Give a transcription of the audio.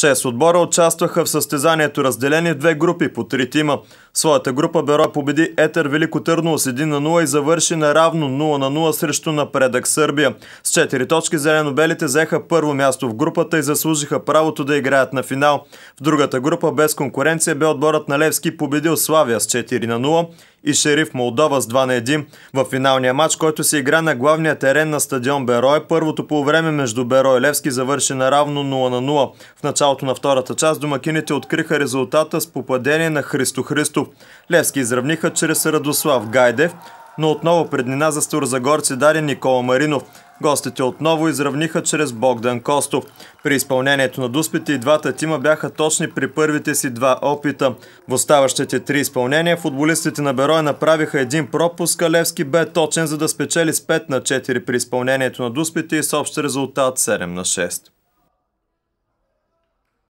Шест отбора участваха в състезанието разделени в две групи по три тима. Своята група Берой победи Етер Велико Търново с 1 на 0 и завърши на равно 0 на 0 срещу напредък Сърбия. С 4 точки зеленобелите взеха първо място в групата и заслужиха правото да играят на финал. В другата група без конкуренция бе отборът на Левски победил Славия с 4 на 0 и Шериф Молдова с 2 на 1 в финалния матч, който се игра на главния терен на стадион Берой. Първото по време между Беро и Левски завърши на равно 0 на 0. В началото на втората част домакините откриха резултата с попадение на Христо Христов. Левски изравниха чрез Радослав Гайдев, но отново преднина за Сторозагорци даде Никола Маринов – Гостите отново изравниха чрез Богдан Костов. При изпълнението на дуспите и двата тима бяха точни при първите си два опита. В оставащите три изпълнения футболистите на Берой направиха един пропуск, а Левски бе точен за да спечели с 5 на 4 при изпълнението на дуспите и с общ резултат 7 на 6.